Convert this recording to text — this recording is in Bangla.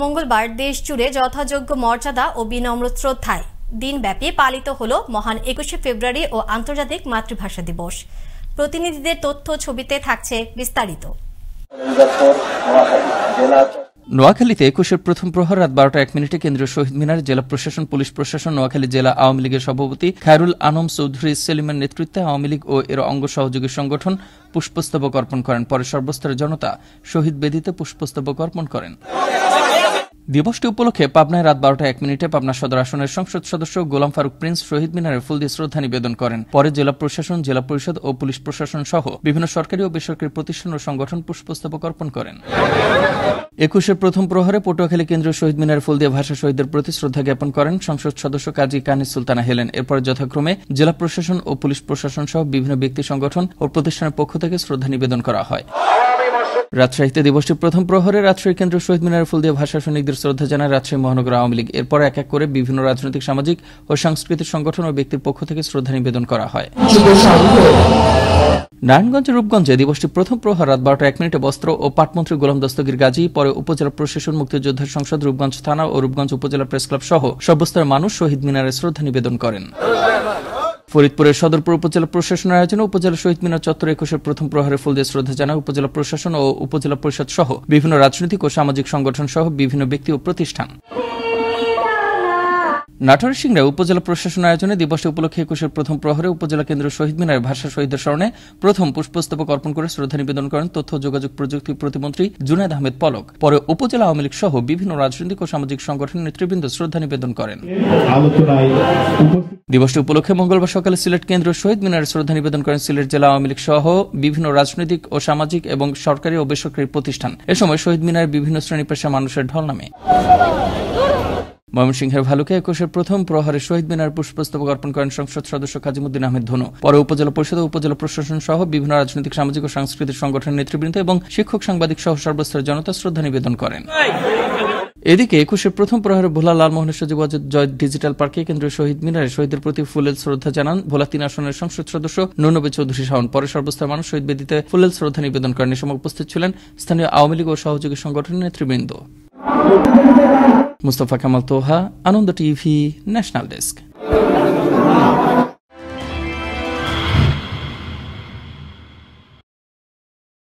মঙ্গলবার দেশ জুড়ে যথাযোগ্য মর্যাদা ও বিনম্র শ্রদ্ধায় দিনব্যাপী পালিত হল মহান একুশে ফেব্রুয়ারি ও আন্তর্জাতিক মাতৃভাষা দিবস প্রতিনিধিদের তথ্য ছবিতে থাকছে বিস্তারিত নোয়াখালীতে একুশের প্রথম প্রহর রাত বারোটা এক মিনিটে কেন্দ্রীয় শহীদ মিনার জেলা প্রশাসন পুলিশ প্রশাসন নোয়াখালী জেলা আওয়ামী লীগের সভাপতি খায়রুল আনম চৌধুরী সেলিমের নেতৃত্বে আওয়ামী লীগ ও এর অঙ্গ সহযোগী সংগঠন পুষ্পস্তবক অর্পণ করেন পরে সর্বস্তরের জনতা শহীদ বেদিতে পুষ্পস্তবক অর্পণ করেন দিবসটি উপলক্ষে পাবনায় রাত বারোটা এক মিনিটে পাবনা সদর আসনের সংসদ সদস্য গোলাম ফারুক প্রিন্স শহীদ মিনারে ফুল দিয়ে শ্রদ্ধা নিবেদন করেন পরে জেলা প্রশাসন জেলা পরিষদ ও পুলিশ প্রশাসন সহ বিভিন্ন সরকারি ও বেসরকারি প্রতিষ্ঠান ও সংগঠন পুষ্পস্তবক অর্পণ করেন একুশের প্রথম প্রহরে পটুয়াখালী কেন্দ্রীয় শহীদ মিনারে ফুল দিয়ে ভাষা শহীদদের প্রতি শ্রদ্ধা জ্ঞাপন করেন সংসদ সদস্য কাজী কানিজ সুলতানা হেলেন এরপর যথাক্রমে জেলা প্রশাসন ও পুলিশ প্রশাসন সহ বিভিন্ন ব্যক্তি সংগঠন ও প্রতিষ্ঠানের পক্ষ থেকে শ্রদ্ধা নিবেদন করা হয় রাজশাহীতে দিবসটি প্রথম প্রহরে রাজশাহী কেন্দ্র শহীদ মিনার ফুল দিয়ে ভাষা সৈনিকদের শ্রদ্ধা জানায় রাজশাহী মহানগর আওয়ামী লীগ এরপর এক এক করে বিভিন্ন রাজনৈতিক সামাজিক ও সাংস্কৃতিক সংগঠন ও ব্যক্তির পক্ষ থেকে শ্রদ্ধা নিবেদন করা হয় নারায়ণগঞ্জ রূপগঞ্জে দিবসটি প্রথম প্রহর রাত বারোটা এক মিনিটে বস্ত্র ও পাটমন্ত্রী গোলাম দস্তগীর গাজী পরে উপজেলা প্রশাসন মুক্তিযোদ্ধার সংসদ রূপগঞ্জ থানা ও রূপগঞ্জ উপজেলা প্রেস ক্লাব সহ সর্বস্তরের মানুষ শহীদ মিনারে শ্রদ্ধা নিবেদন করেন ফরিদপুরের সদরপুর উপজেলা প্রশাসনের আয়োজনে উপজেলা শহীদ মিনার চত্বর একুশের প্রথম প্রহারে ফুল দিয়ে শ্রদ্ধা জানায় উপজেলা প্রশাসন ও উপজেলা পরিষদ সহ বিভিন্ন রাজনৈতিক ও সামাজিক সংগঠন সহ বিভিন্ন ব্যক্তি ও প্রতিষ্ঠান নাটোর সিংড়া উপজেলা প্রশাসন আয়োজনে দিবসে উপলক্ষে একুশের প্রথম প্রহরে উপজেলা কেন্দ্র শহীদ মিনার ভাষা শহীদের স্মরণে প্রথম পুষ্পস্তবক অর্পণ করে শ্রদ্ধা নিবেদন করেন তথ্য যোগাযোগ প্রযুক্তি প্রতিমন্ত্রী জুনায়দ আহমেদ পলক পরে উপজেলা আওয়ামী লীগ সহ বিভিন্ন রাজনৈতিক ও সামাজিক সংগঠনের নেতৃবৃন্দ শ্রদ্ধা নিবেদন করেন দিবসটি উপলক্ষে মঙ্গলবার সকালে সিলেট কেন্দ্র শহীদ মিনারে শ্রদ্ধা নিবেদন করেন সিলেট জেলা আওয়ামী লীগ সহ বিভিন্ন রাজনৈতিক ও সামাজিক এবং সরকারি ও বেসরকারি প্রতিষ্ঠান এ সময় শহীদ মিনারে বিভিন্ন শ্রেণী পেশা মানুষের ঢল নামে ময়মনসিংহের ভালুকে একুশের প্রথম প্রহরে শহীদ মিনার পুষ্পস্তবক অর্পণ করেন সংসদ সদস্য কাজিমুদ্দিন আহমেদ ধনু পরে উপজেলা পরিষদ ও উপজেলা প্রশাসন সহ বিভিন্ন রাজনৈতিক সামাজিক ও সাংস্কৃতিক সংগঠনের নেতৃবৃন্দ এবং শিক্ষক সাংবাদিক সহ সর্বস্তরের জনতা শ্রদ্ধা নিবেদন করেন এদিকে একুশের প্রথম প্রহরে ভোলা লালমোহনের সজীব জয় ডিজিটাল পার্কে কেন্দ্রীয় শহীদ মিনারে শহীদের প্রতি ফুলেল শ্রদ্ধা জানান ভোলা তিন আসনের সংসদ সদস্য নূনবে চৌধুরী শাহন পরে সর্বস্তর মানুষ শহীদ বেদিতে ফুলেল শ্রদ্ধা নিবেদন করেন এ সময় উপস্থিত ছিলেন স্থানীয় আওয়ামী লীগ ও সহযোগী সংগঠনের নেতৃবৃন্দ Mustafa Kamal Toha Ananda TV national desk